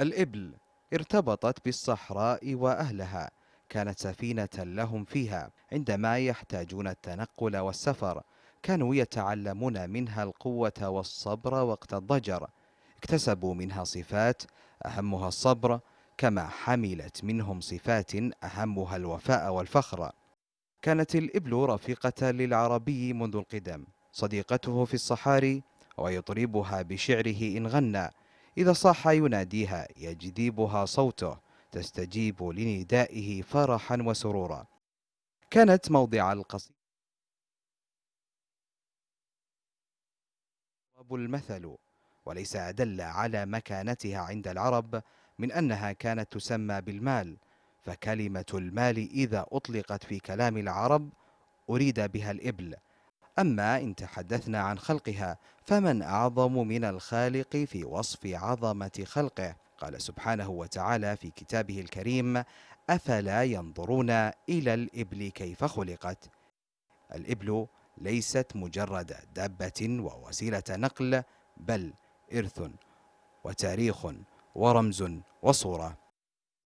الإبل ارتبطت بالصحراء وأهلها كانت سفينة لهم فيها عندما يحتاجون التنقل والسفر كانوا يتعلمون منها القوة والصبر وقت الضجر اكتسبوا منها صفات أهمها الصبر كما حملت منهم صفات أهمها الوفاء والفخر كانت الإبل رفيقة للعربي منذ القدم صديقته في الصحاري ويطربها بشعره إن غنى إذا صاح يناديها يجذبها صوته تستجيب لندائه فرحا وسرورا كانت موضع القصيدة المثل وليس أدل على مكانتها عند العرب من أنها كانت تسمى بالمال فكلمة المال إذا أطلقت في كلام العرب أريد بها الإبل أما إن تحدثنا عن خلقها فمن أعظم من الخالق في وصف عظمة خلقه قال سبحانه وتعالى في كتابه الكريم أفلا ينظرون إلى الإبل كيف خلقت الإبل ليست مجرد دابة ووسيلة نقل بل إرث وتاريخ ورمز وصورة